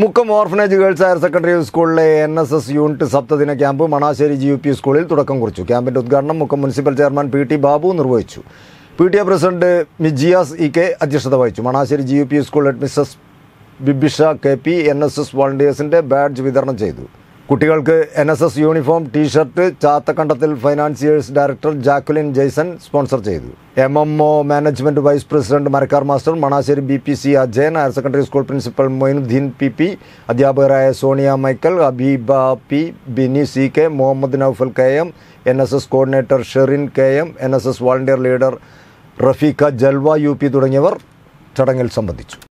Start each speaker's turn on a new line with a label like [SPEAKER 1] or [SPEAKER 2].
[SPEAKER 1] Mukkam orphanage girls higher secondary സ്കൂളിലെ N S S unit സപ്തദിന camp Manassery G U P സ്കൂളിൽ തുടക്കം കുറിച്ചു ക്യാമ്പിൻ്റെ ഉദ്ഘാടനം Mukkam municipal chairman P T Babu നിർവഹിച്ചു P T A president Mijiyas E K അധ്യക്ഷത വഹിച്ചു Manassery G U P school head Mrs Bibisha K P N S S വോളണ്ടിയേഴ്സിൻ്റെ ബാഡ്ജ് വിതരണം ചെയ്തു കുട്ടികൾക്ക് N S S uniform t shirt ചാത്തക്കണ്ടത്തിൽ financiers director Jacqueline Jaison sponsor ചെയ്തു M M O management vice president Marakkar master Manassery B P C Ajayan higher secondary school principal Moinuddin P P അധ്യാപകരായ Sonia Michael Abeeba P Bini C K Muhammad Naufal K M N S S coordinator Sherin K M N S S volunteer leader Rafeeqa Jalwa U P തുടങ്ങിയവർ ചടങ്ങിൽ സംബന്ധിച്ചു